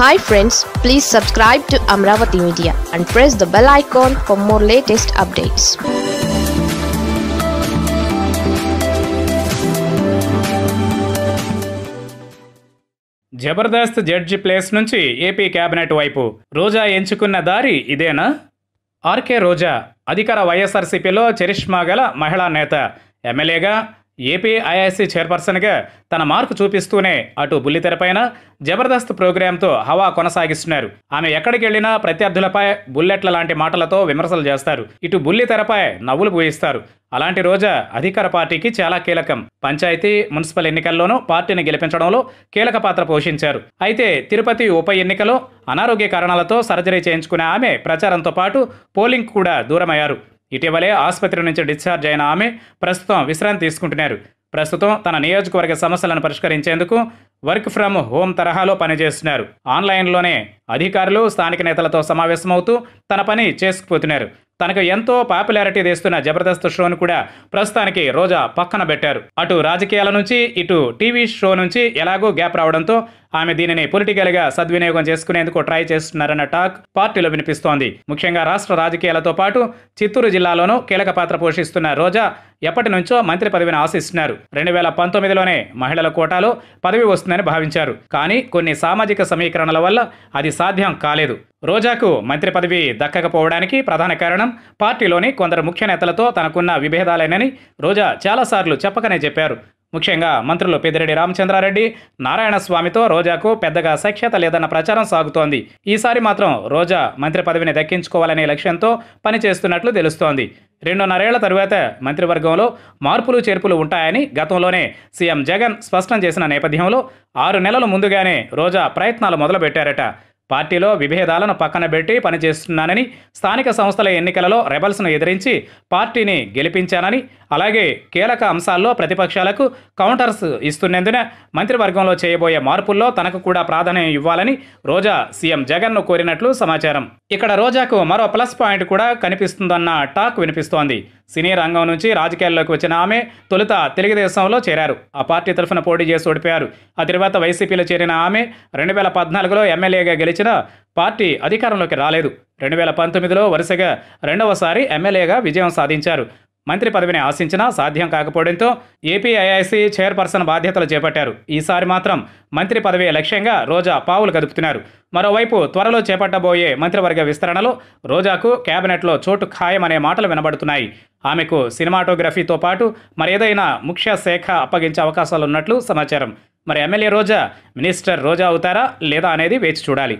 hi friends please subscribe to Amaravati media and press the bell icon for more latest updates Jabardasth judge place నుంచి AP cabinet వైపు రోజా ఎంచుకున్న దారి ఇదేనా RK రోజా అధికార వైఎస్ఆర్సీపీలో చరిష్మా గల మహిళా నేత ఎమ్మెల్యేగా ఏపీఐఐసి చైర్పర్సన్గా తన మార్కు చూపిస్తూనే అటు బుల్లితెరపైన జబర్దస్త్ ప్రోగ్రాంతో హవా కొనసాగిస్తున్నారు ఆమె ఎక్కడికి ప్రత్యర్థులపై బుల్లెట్ల లాంటి మాటలతో విమర్శలు చేస్తారు ఇటు బుల్లితెరపై నవ్వులు పూయిస్తారు అలాంటి రోజా అధికార పార్టీకి చాలా కీలకం పంచాయతీ మున్సిపల్ ఎన్నికల్లోనూ పార్టీని గెలిపించడంలో కీలక పాత్ర పోషించారు అయితే తిరుపతి ఉప ఎన్నికలో అనారోగ్య కారణాలతో సర్జరీ చేయించుకునే ఆమె ప్రచారంతో పాటు పోలింగ్ కూడా దూరమయ్యారు ఇటీవలే ఆసుపత్రి నుంచి డిశ్చార్జ్ అయిన ఆమె ప్రస్తుతం విశ్రాంతి తీసుకుంటున్నారు ప్రస్తుతం తన నియోజకవర్గ సమస్యలను పరిష్కరించేందుకు వర్క్ ఫ్రమ్ హోం తరహాలో పనిచేస్తున్నారు ఆన్లైన్లోనే అధికారులు స్థానిక నేతలతో సమావేశమవుతూ తన పని చేసుకుపోతున్నారు తనకు ఎంతో పాపులారిటీ తెస్తున్న జబర్దస్త్ షోను కూడా ప్రస్తుతానికి రోజా పక్కన పెట్టారు అటు రాజకీయాల నుంచి ఇటు టీవీ షో నుంచి ఎలాగో గ్యాప్ రావడంతో ఆమె దీనిని పొలిటికల్గా సద్వినియోగం చేసుకునేందుకు ట్రై చేస్తున్నారన్న టాక్ పార్టీలో వినిపిస్తోంది ముఖ్యంగా రాష్ట్ర రాజకీయాలతో పాటు చిత్తూరు జిల్లాలోనూ కీలక పాత్ర పోషిస్తున్న రోజా ఎప్పటి నుంచో మంత్రి పదవిని ఆశిస్తున్నారు రెండు వేల పంతొమ్మిదిలోనే మహిళల కోటాలో పదవి వస్తుంది వస్తుందని భావించారు కానీ కొన్ని సామాజిక సమీకరణల వల్ల అది సాధ్యం కాలేదు రోజాకు మంత్రి పదవి దక్కకపోవడానికి ప్రధాన కారణం పార్టీలోని కొందరు ముఖ్య నేతలతో తనకున్న విభేదాలేనని రోజా చాలాసార్లు చెప్పకనే చెప్పారు ముఖ్యంగా మంత్రులు పెద్దిరెడ్డి రామచంద్రారెడ్డి నారాయణస్వామితో రోజాకు పెద్దగా సఖ్యత లేదన్న ప్రచారం సాగుతోంది ఈసారి మాత్రం రోజా మంత్రి పదవిని దక్కించుకోవాలనే లక్ష్యంతో పనిచేస్తున్నట్లు తెలుస్తోంది రెండున్నరేళ్ల తరువాత మంత్రివర్గంలో మార్పులు చేర్పులు ఉంటాయని గతంలోనే సీఎం జగన్ స్పష్టం చేసిన నేపథ్యంలో ఆరు నెలల ముందుగానే రోజా ప్రయత్నాలు మొదలుపెట్టారట పార్టీలో విభేదాలను పక్కన పెట్టి పనిచేస్తున్నానని స్థానిక సంస్థల ఎన్నికలలో రెబల్స్ను ఎదిరించి పార్టీని గెలిపించానని అలాగే కీలక అంశాల్లో ప్రతిపక్షాలకు కౌంటర్స్ ఇస్తున్నందున మంత్రివర్గంలో చేయబోయే మార్పుల్లో తనకు కూడా ప్రాధాన్యం ఇవ్వాలని రోజా సీఎం జగన్ను కోరినట్లు సమాచారం ఇక్కడ రోజాకు మరో ప్లస్ పాయింట్ కూడా కనిపిస్తుందన్న టాక్ వినిపిస్తోంది సినీ రంగం నుంచి రాజకీయాల్లోకి వచ్చిన ఆమె తొలుత తెలుగుదేశంలో చేరారు ఆ పార్టీ తరఫున పోటీ చేసి ఓడిపోయారు ఆ తర్వాత వైసీపీలో చేరిన ఆమె రెండు వేల పద్నాలుగులో ఎమ్మెల్యేగా గెలిచిన పార్టీ అధికారంలోకి రాలేదు రెండు వేల పంతొమ్మిదిలో వరుసగా రెండవసారి ఎమ్మెల్యేగా విజయం సాధించారు మంత్రి పదవిని ఆశించినా సాధ్యం కాకపోవడంతో ఏపీఐఐసి చైర్పర్సన్ బాధ్యతలు చేపట్టారు ఈసారి మాత్రం మంత్రి పదవి లక్ష్యంగా రోజా పావులు కదుపుతున్నారు మరోవైపు త్వరలో చేపట్టబోయే మంత్రివర్గ విస్తరణలో రోజాకు కేబినెట్లో చోటు ఖాయమనే మాటలు వినబడుతున్నాయి ఆమెకు సినిమాటోగ్రఫీతో పాటు మరేదైనా ముఖ్య శాఖ అప్పగించే అవకాశాలున్నట్లు సమాచారం మరి ఎమ్మెల్యే రోజా మినిస్టర్ రోజా అవుతారా లేదా అనేది వేచి చూడాలి